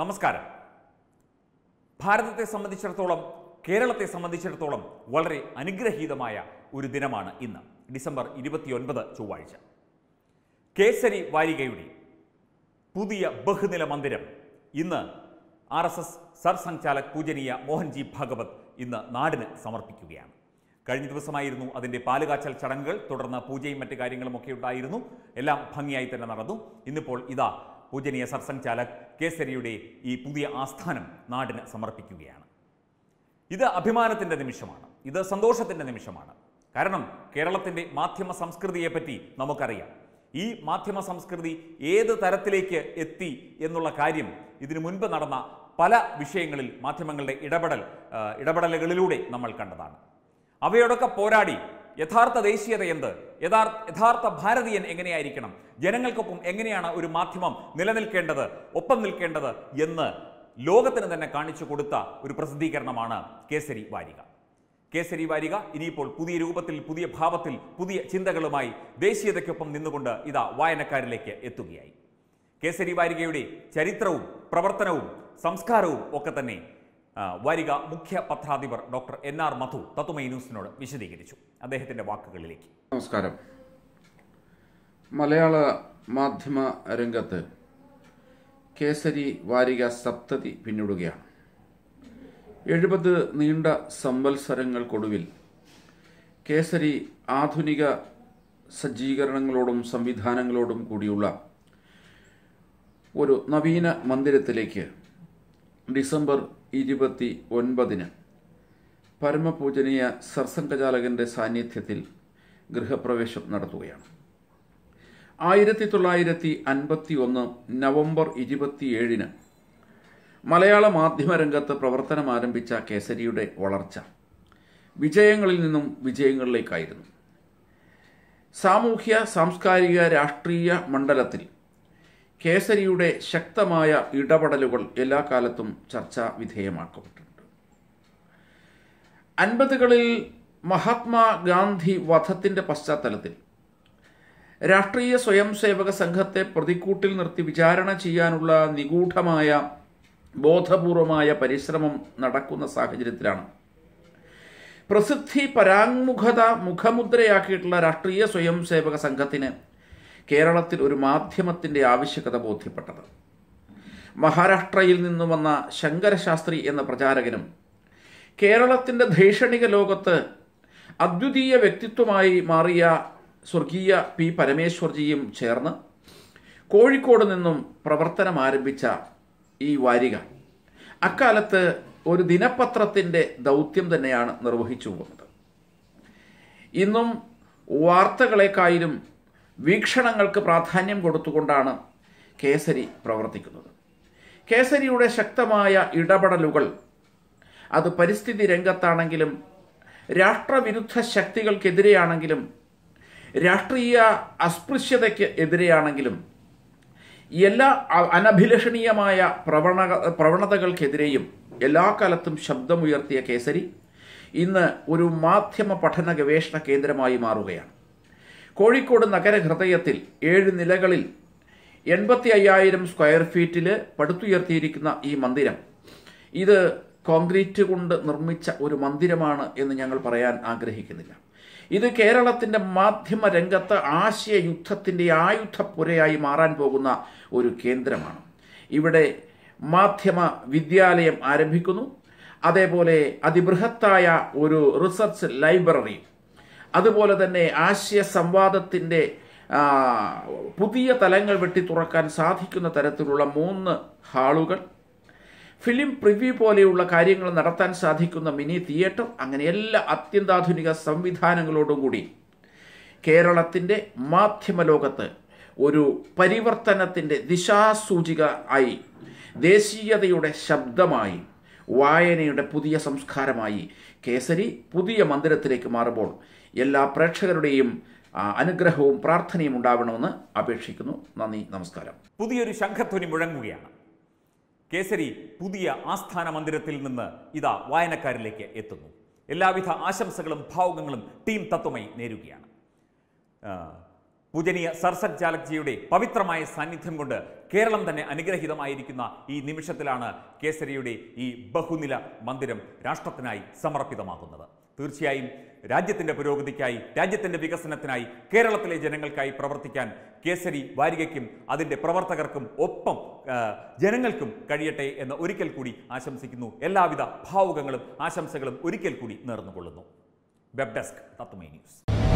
നമസ്കാരം ഭാരതത്തെ സംബന്ധിച്ചിടത്തോളം കേരളത്തെ സംബന്ധിച്ചിടത്തോളം വളരെ അനുഗ്രഹീതമായ ഒരു ദിനമാണ് ഇന്ന് ഡിസംബർ ഇരുപത്തിയൊൻപത് ചൊവ്വാഴ്ച കേസരി വാരികയുടെ പുതിയ ബഹുനില മന്ദിരം ഇന്ന് ആർ എസ് എസ് സർസംഘാലക് പൂജനീയ മോഹൻജി ഭാഗവത് ഇന്ന് നാടിന് സമർപ്പിക്കുകയാണ് കഴിഞ്ഞ ദിവസമായിരുന്നു അതിൻ്റെ പാലുകാച്ചൽ ചടങ്ങുകൾ തുടർന്ന് പൂജയും മറ്റു ഒക്കെ ഉണ്ടായിരുന്നു എല്ലാം ഭംഗിയായി തന്നെ നടന്നു ഇന്നിപ്പോൾ ഇതാ പൂജനീയ സർസംഘ് ചാലക് കേസരിയുടെ ഈ പുതിയ ആസ്ഥാനം നാടിന് സമർപ്പിക്കുകയാണ് ഇത് അഭിമാനത്തിൻ്റെ നിമിഷമാണ് ഇത് സന്തോഷത്തിൻ്റെ നിമിഷമാണ് കാരണം കേരളത്തിൻ്റെ മാധ്യമ സംസ്കൃതിയെപ്പറ്റി നമുക്കറിയാം ഈ മാധ്യമ സംസ്കൃതി ഏത് തരത്തിലേക്ക് എത്തി എന്നുള്ള കാര്യം ഇതിനു മുൻപ് നടന്ന പല വിഷയങ്ങളിൽ മാധ്യമങ്ങളുടെ ഇടപെടൽ ഇടപെടലുകളിലൂടെ നമ്മൾ കണ്ടതാണ് അവയോടൊക്കെ പോരാടി യഥാർത്ഥ ദേശീയത എന്ത് യഥാർത്ഥ ഭാരതീയൻ എങ്ങനെയായിരിക്കണം ജനങ്ങൾക്കൊപ്പം എങ്ങനെയാണ് ഒരു മാധ്യമം നിലനിൽക്കേണ്ടത് ഒപ്പം നിൽക്കേണ്ടത് എന്ന് ലോകത്തിന് തന്നെ കാണിച്ചു കൊടുത്ത ഒരു പ്രസിദ്ധീകരണമാണ് കേസരി വാരിക കേസരി വാരിക ഇനിയിപ്പോൾ പുതിയ രൂപത്തിൽ പുതിയ ഭാവത്തിൽ പുതിയ ചിന്തകളുമായി ദേശീയതയ്ക്കൊപ്പം നിന്നുകൊണ്ട് ഇതാ വായനക്കാരിലേക്ക് എത്തുകയായി കേസരി വാരികയുടെ ചരിത്രവും പ്രവർത്തനവും സംസ്കാരവും ഒക്കെ തന്നെ വരിക മുഖ്യ പത്രാധിപർ doctor N R Madhu Tatwamayi ന്യൂസിനോട് വിശദീകരിച്ചു അദ്ദേഹത്തിന്റെ വാക്കുകളിലേക്ക് നമസ്കാരം മലയാള മാധ്യമ രംഗത്ത് കേസരി വാരിക സപ്തതി പിന്നിടുകയാണ് എഴുപത് നീണ്ട സംവത്സരങ്ങൾക്കൊടുവിൽ കേസരി ആധുനിക സജ്ജീകരണങ്ങളോടും സംവിധാനങ്ങളോടും കൂടിയുള്ള ഒരു നവീന മന്ദിരത്തിലേക്ക് ഡിസംബർ ഇരുപത്തി ഒൻപതിന് പരമപൂജനീയ സർസംഘചാലകന്റെ സാന്നിധ്യത്തിൽ ഗൃഹപ്രവേശം നടത്തുകയാണ് ആയിരത്തി തൊള്ളായിരത്തി അൻപത്തി ഒന്ന് നവംബർ ഇരുപത്തിയേഴിന് മലയാള മാധ്യമ പ്രവർത്തനം ആരംഭിച്ച കേസരിയുടെ വളർച്ച വിജയങ്ങളിൽ നിന്നും വിജയങ്ങളിലേക്കായിരുന്നു സാമൂഹ്യ സാംസ്കാരിക രാഷ്ട്രീയ മണ്ഡലത്തിൽ കേസരിയുടെ ശക്തമായ ഇടപെടലുകൾ എല്ലാ കാലത്തും ചർച്ചാ വിധേയമാക്കപ്പെട്ടിട്ടുണ്ട് അൻപതുകളിൽ മഹാത്മാഗാന്ധി വധത്തിൻ്റെ പശ്ചാത്തലത്തിൽ രാഷ്ട്രീയ സ്വയംസേവക സംഘത്തെ പ്രതിക്കൂട്ടിൽ നിർത്തി വിചാരണ ചെയ്യാനുള്ള നിഗൂഢമായ ബോധപൂർവമായ പരിശ്രമം നടക്കുന്ന സാഹചര്യത്തിലാണ് പ്രസിദ്ധി പരാങ്മുഖത മുഖമുദ്രയാക്കിയിട്ടുള്ള രാഷ്ട്രീയ സ്വയംസേവക സംഘത്തിന് കേരളത്തിൽ ഒരു മാധ്യമത്തിൻ്റെ ആവശ്യകത ബോധ്യപ്പെട്ടത് മഹാരാഷ്ട്രയിൽ നിന്നും വന്ന ശങ്കരശാസ്ത്രി എന്ന പ്രചാരകനും കേരളത്തിൻ്റെ ധൈഷണിക ലോകത്ത് അദ്വിതീയ വ്യക്തിത്വമായി മാറിയ സ്വർഗീയ പി പരമേശ്വർജിയും ചേർന്ന് കോഴിക്കോട് നിന്നും പ്രവർത്തനം ആരംഭിച്ച ഈ വാരിക അക്കാലത്ത് ഒരു ദിനപത്രത്തിൻ്റെ ദൗത്യം തന്നെയാണ് നിർവഹിച്ചു പോകുന്നത് ഇന്നും വാർത്തകളെക്കായാലും വീക്ഷണങ്ങൾക്ക് പ്രാധാന്യം കൊടുത്തുകൊണ്ടാണ് കേസരി പ്രവർത്തിക്കുന്നത് കേസരിയുടെ ശക്തമായ ഇടപെടലുകൾ അത് പരിസ്ഥിതി രംഗത്താണെങ്കിലും രാഷ്ട്രവിരുദ്ധ ശക്തികൾക്കെതിരെയാണെങ്കിലും രാഷ്ട്രീയ അസ്പൃശ്യതയ്ക്ക് എതിരെയാണെങ്കിലും എല്ലാ അനഭിലഷണീയമായ പ്രവണ പ്രവണതകൾക്കെതിരെയും എല്ലാ കാലത്തും ശബ്ദമുയർത്തിയ കേസരി ഇന്ന് ഒരു മാധ്യമ പഠന ഗവേഷണ കേന്ദ്രമായി മാറുകയാണ് കോഴിക്കോട് നഗരഹൃദയത്തിൽ ഏഴ് നിലകളിൽ എൺപത്തി അയ്യായിരം സ്ക്വയർ ഫീറ്റിൽ പടുത്തുയർത്തിയിരിക്കുന്ന ഈ മന്ദിരം ഇത് കോൺക്രീറ്റ് കൊണ്ട് നിർമ്മിച്ച ഒരു മന്ദിരമാണ് എന്ന് ഞങ്ങൾ പറയാൻ ആഗ്രഹിക്കുന്നില്ല ഇത് കേരളത്തിൻ്റെ മാധ്യമ രംഗത്ത് ആശയ യുദ്ധത്തിൻ്റെ ആയുധപ്പുരയായി മാറാൻ പോകുന്ന ഒരു കേന്ദ്രമാണ് ഇവിടെ മാധ്യമ വിദ്യാലയം ആരംഭിക്കുന്നു അതേപോലെ അതിബൃഹത്തായ ഒരു റിസർച്ച് ലൈബ്രറി അതുപോലെ തന്നെ ആശയ സംവാദത്തിൻ്റെ പുതിയ തലങ്ങൾ വെട്ടി തുറക്കാൻ സാധിക്കുന്ന തരത്തിലുള്ള മൂന്ന് ഹാളുകൾ ഫിലിം പ്രിവ്യൂ പോലെയുള്ള കാര്യങ്ങൾ നടത്താൻ സാധിക്കുന്ന മിനി തിയേറ്റർ അങ്ങനെ എല്ലാ അത്യന്താധുനിക സംവിധാനങ്ങളോടും കൂടി കേരളത്തിൻ്റെ മാധ്യമ ലോകത്ത് ഒരു പരിവർത്തനത്തിൻ്റെ ദിശാസൂചിക ആയി ദേശീയതയുടെ ശബ്ദമായി വായനയുടെ പുതിയ സംസ്കാരമായി കേസരി പുതിയ മന്ദിരത്തിലേക്ക് മാറുമ്പോൾ എല്ലാ പ്രേക്ഷകരുടെയും അനുഗ്രഹവും പ്രാർത്ഥനയും ഉണ്ടാവണമെന്ന് അപേക്ഷിക്കുന്നു നന്ദി നമസ്കാരം പുതിയൊരു ശംഖധ്വനി മുഴങ്ങുകയാണ് കേസരി പുതിയ ആസ്ഥാന മന്ദിരത്തിൽ നിന്ന് ഇതാ വായനക്കാരിലേക്ക് എത്തുന്നു എല്ലാവിധ ആശംസകളും ഭാവുകങ്ങളും ടീം തത്വമായി നേരുകയാണ് പൂജനീയ സർസക് ജാലക്ജിയുടെ പവിത്രമായ സാന്നിധ്യം കൊണ്ട് കേരളം തന്നെ അനുഗ്രഹീതമായിരിക്കുന്ന ഈ നിമിഷത്തിലാണ് കേസരിയുടെ ഈ ബഹുനില മന്ദിരം രാഷ്ട്രത്തിനായി സമർപ്പിതമാകുന്നത് തീർച്ചയായും രാജ്യത്തിന്റെ പുരോഗതിക്കായി രാജ്യത്തിന്റെ വികസനത്തിനായി കേരളത്തിലെ ജനങ്ങൾക്കായി പ്രവർത്തിക്കാൻ കേസരി വാരികയ്ക്കും അതിൻ്റെ പ്രവർത്തകർക്കും ഒപ്പം ജനങ്ങൾക്കും കഴിയട്ടെ എന്ന് ഒരിക്കൽ കൂടി ആശംസിക്കുന്നു എല്ലാവിധ ഭാവുകങ്ങളും ആശംസകളും ഒരിക്കൽ കൂടി നേർന്നുകൊള്ളുന്നു വെബ് ഡെസ്ക് തത്വമൈ ന്യൂസ്